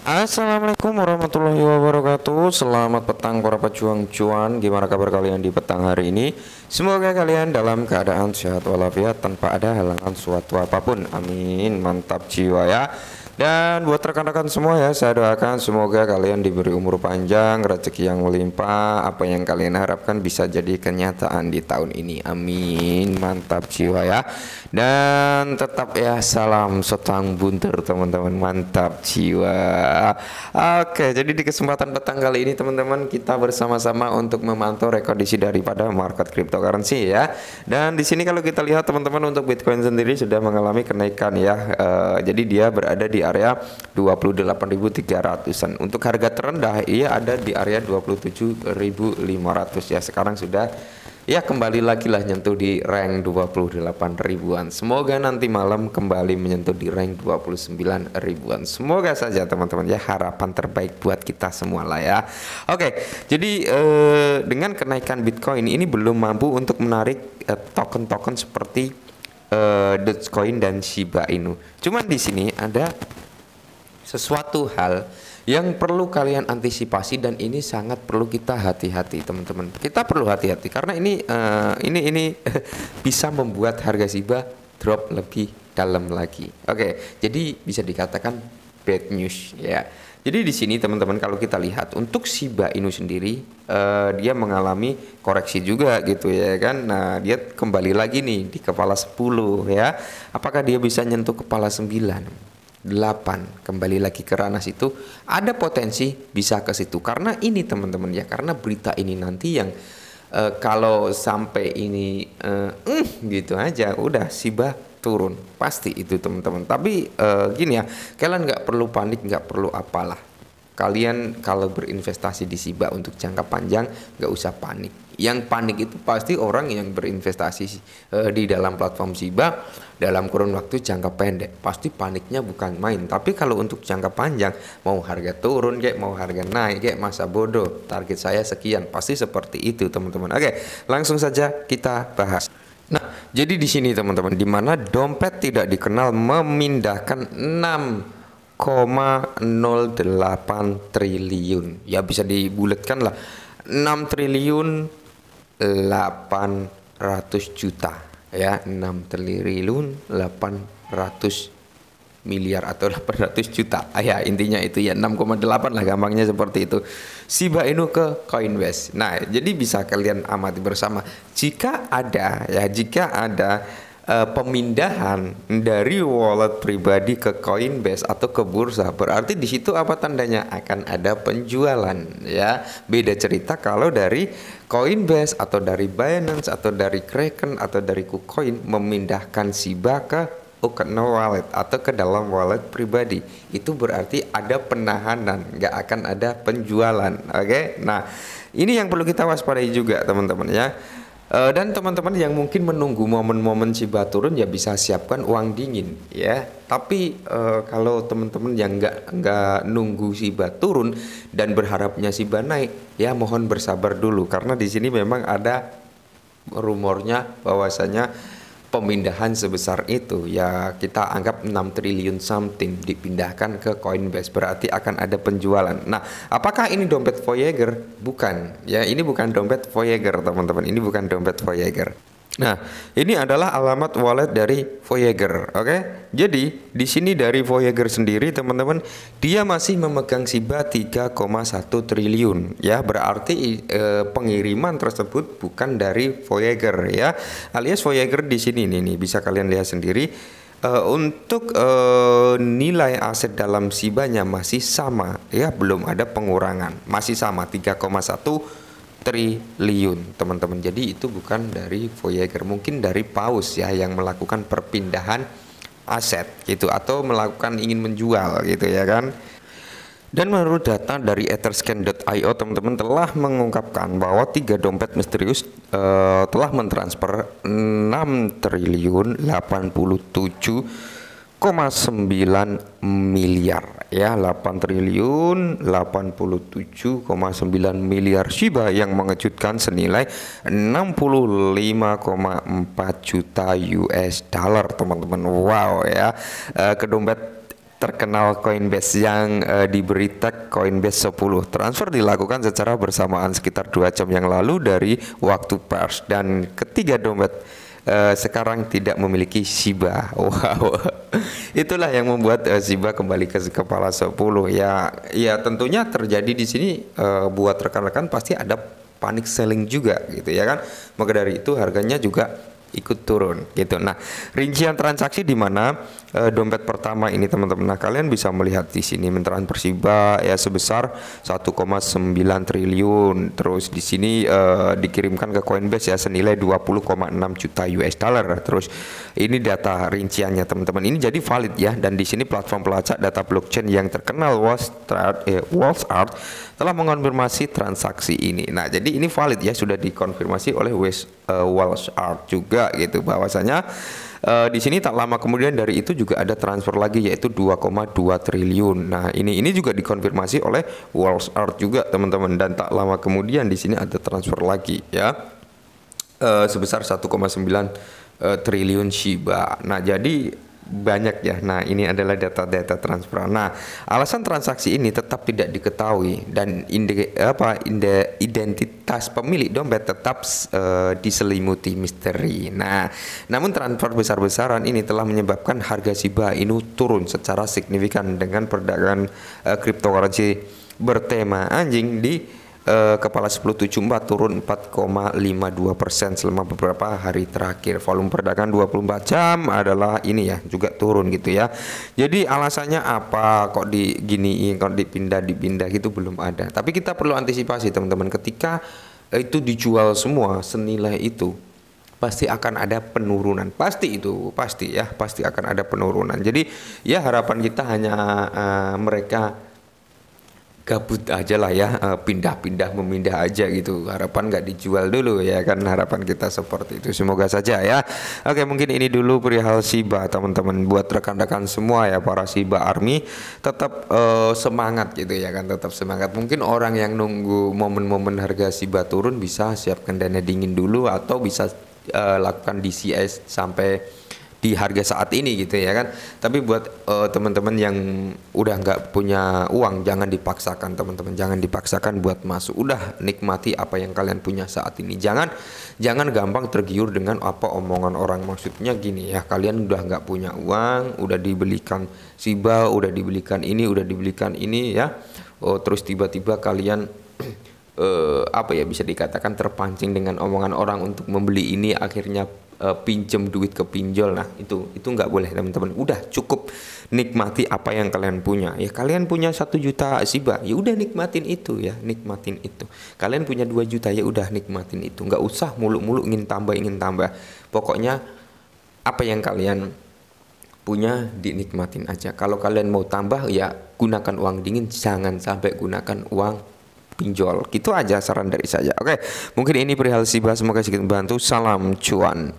Assalamualaikum warahmatullahi wabarakatuh Selamat petang para pejuang cuan Gimana kabar kalian di petang hari ini Semoga kalian dalam keadaan sehat walafiat Tanpa ada halangan suatu apapun Amin Mantap jiwa ya dan buat rekan-rekan semua ya, saya doakan semoga kalian diberi umur panjang, rezeki yang melimpah, apa yang kalian harapkan bisa jadi kenyataan di tahun ini. Amin. Mantap jiwa ya. Dan tetap ya salam setang bunter teman-teman. Mantap jiwa. Oke, jadi di kesempatan petang kali ini teman-teman kita bersama-sama untuk memantau rekondisi daripada market cryptocurrency ya. Dan di sini kalau kita lihat teman-teman untuk Bitcoin sendiri sudah mengalami kenaikan ya. Uh, jadi dia berada di area 28.300-an. Untuk harga terendah ia ada di area 27.500 ya. Sekarang sudah ya kembali lagi lah nyentuh di rank 28 ribuan. Semoga nanti malam kembali menyentuh di rank 29 ribuan. Semoga saja teman-teman ya harapan terbaik buat kita semua lah ya. Oke, jadi eh, dengan kenaikan Bitcoin ini belum mampu untuk menarik eh, token-token eh, token -token seperti uh, Dogecoin dan Shiba Inu. Cuman di sini ada sesuatu hal yang perlu kalian antisipasi dan ini sangat perlu kita hati-hati teman-teman. Kita perlu hati-hati karena ini uh, ini ini bisa membuat harga Shiba drop lebih dalam lagi. Oke, okay, jadi bisa dikatakan bad news ya. Jadi di sini teman-teman kalau kita lihat untuk Shiba Inu sendiri uh, dia mengalami koreksi juga gitu ya kan. Nah, dia kembali lagi nih di kepala 10 ya. Apakah dia bisa nyentuh kepala 9? 8 kembali lagi ke ranas itu? ada potensi bisa ke situ karena ini teman-teman ya karena berita ini nanti yang uh, kalau sampai ini uh, mm, gitu aja udah sibah turun pasti itu teman-teman tapi uh, gini ya kalian nggak perlu panik nggak perlu apalah kalian kalau berinvestasi di Siba untuk jangka panjang nggak usah panik yang panik itu pasti orang yang berinvestasi uh, di dalam platform Siba dalam kurun waktu jangka pendek pasti paniknya bukan main tapi kalau untuk jangka panjang mau harga turun kayak mau harga naik kayak masa bodoh target saya sekian pasti seperti itu teman-teman oke langsung saja kita bahas Nah, jadi di sini teman-teman, di mana dompet tidak dikenal memindahkan 6,08 triliun. Ya bisa dibulatkan lah. 6 triliun 800 juta ya, 6 triliun 800 miliar atau 800 juta. Ah, ya, intinya itu ya 6,8 lah gampangnya seperti itu. Shiba Inu ke Coinbase. Nah, jadi bisa kalian amati bersama. Jika ada ya, jika ada uh, pemindahan dari wallet pribadi ke Coinbase atau ke bursa berarti di situ apa tandanya akan ada penjualan ya beda cerita kalau dari Coinbase atau dari Binance atau dari Kraken atau dari KuCoin memindahkan Shiba ke no Wallet atau ke dalam wallet pribadi itu berarti ada penahanan nggak akan ada penjualan oke okay? nah ini yang perlu kita waspadai juga teman-teman ya e, dan teman-teman yang mungkin menunggu momen-momen Ciba turun ya bisa siapkan uang dingin ya. Tapi e, kalau teman-teman yang nggak nggak nunggu Ciba turun dan berharapnya Ciba naik ya mohon bersabar dulu karena di sini memang ada rumornya bahwasanya pemindahan sebesar itu ya kita anggap 6 triliun something dipindahkan ke Coinbase berarti akan ada penjualan. Nah, apakah ini dompet Voyager? Bukan. Ya, ini bukan dompet Voyager, teman-teman. Ini bukan dompet Voyager. Nah, ini adalah alamat wallet dari Voyager, oke? Okay? Jadi, di sini dari Voyager sendiri teman-teman, dia masih memegang SIBA 3,1 triliun ya, berarti e, pengiriman tersebut bukan dari Voyager ya. Alias Voyager di sini nih, nih bisa kalian lihat sendiri E, untuk e, nilai aset dalam siba masih sama ya, belum ada pengurangan. Masih sama 3,1 triliun teman-teman jadi itu bukan dari Voyager mungkin dari paus ya yang melakukan perpindahan aset gitu atau melakukan ingin menjual gitu ya kan dan menurut data dari etherscan.io teman-teman telah mengungkapkan bahwa tiga dompet misterius uh, telah mentransfer 6 triliun 87 8,9 miliar ya 8 triliun 87,9 miliar Shiba yang mengejutkan senilai 65,4 juta US dollar teman-teman wow ya uh, eh, ke terkenal Coinbase yang uh, diberi tag Coinbase 10. Transfer dilakukan secara bersamaan sekitar dua jam yang lalu dari waktu pers dan ketiga dompet uh, sekarang tidak memiliki Shiba. Wow. Itulah yang membuat uh, Shiba kembali ke kepala 10 ya. Ya tentunya terjadi di sini uh, buat rekan-rekan pasti ada panik selling juga gitu ya kan. Maka dari itu harganya juga ikut turun gitu. Nah, rincian transaksi di mana e, dompet pertama ini teman-teman. Nah, kalian bisa melihat di sini Menteran Persiba ya sebesar 1,9 triliun. Terus di sini e, dikirimkan ke Coinbase ya senilai 20,6 juta US dollar. Terus ini data rinciannya teman-teman. Ini jadi valid ya dan di sini platform pelacak data blockchain yang terkenal Wallstart eh, Art telah mengonfirmasi transaksi ini. Nah, jadi ini valid ya sudah dikonfirmasi oleh West, Art juga gitu bahwasanya Uh, di sini tak lama kemudian dari itu juga ada transfer lagi yaitu 2,2 triliun. Nah, ini ini juga dikonfirmasi oleh Wall Art juga teman-teman dan tak lama kemudian di sini ada transfer lagi ya. Uh, sebesar 1,9 uh, eh, triliun Shiba. Nah, jadi banyak ya. Nah, ini adalah data-data transfer. Nah, alasan transaksi ini tetap tidak diketahui dan inde, apa inde, identitas pemilik dompet tetap uh, diselimuti misteri. Nah, namun transfer besar-besaran ini telah menyebabkan harga Shiba Inu turun secara signifikan dengan perdagangan uh, cryptocurrency bertema anjing di eh, kepala 1074 turun 4,52 persen selama beberapa hari terakhir. Volume perdagangan 24 jam adalah ini ya juga turun gitu ya. Jadi alasannya apa kok di diginiin kok dipindah dipindah gitu belum ada. Tapi kita perlu antisipasi teman-teman ketika itu dijual semua senilai itu pasti akan ada penurunan pasti itu pasti ya pasti akan ada penurunan jadi ya harapan kita hanya uh, mereka gabut aja lah ya eh, pindah-pindah memindah aja gitu harapan nggak dijual dulu ya kan harapan kita seperti itu semoga saja ya oke mungkin ini dulu perihal Siba teman-teman buat rekan-rekan semua ya para Siba Army tetap uh, semangat gitu ya kan tetap semangat mungkin orang yang nunggu momen-momen harga Siba turun bisa siapkan dana dingin dulu atau bisa uh, lakukan DCS sampai di harga saat ini gitu ya kan tapi buat uh, teman-teman yang udah nggak punya uang jangan dipaksakan teman-teman jangan dipaksakan buat masuk udah nikmati apa yang kalian punya saat ini jangan jangan gampang tergiur dengan apa omongan orang maksudnya gini ya kalian udah nggak punya uang udah dibelikan siba udah dibelikan ini udah dibelikan ini ya oh, terus tiba-tiba kalian uh, apa ya bisa dikatakan terpancing dengan omongan orang untuk membeli ini akhirnya uh, eh, pinjem duit ke pinjol nah itu itu nggak boleh teman-teman udah cukup nikmati apa yang kalian punya ya kalian punya satu juta siba ya udah nikmatin itu ya nikmatin itu kalian punya dua juta ya udah nikmatin itu nggak usah muluk-muluk ingin tambah ingin tambah pokoknya apa yang kalian punya dinikmatin aja kalau kalian mau tambah ya gunakan uang dingin jangan sampai gunakan uang pinjol. Gitu aja saran dari saya. Oke, mungkin ini perihal Siba semoga sedikit membantu. Salam cuan.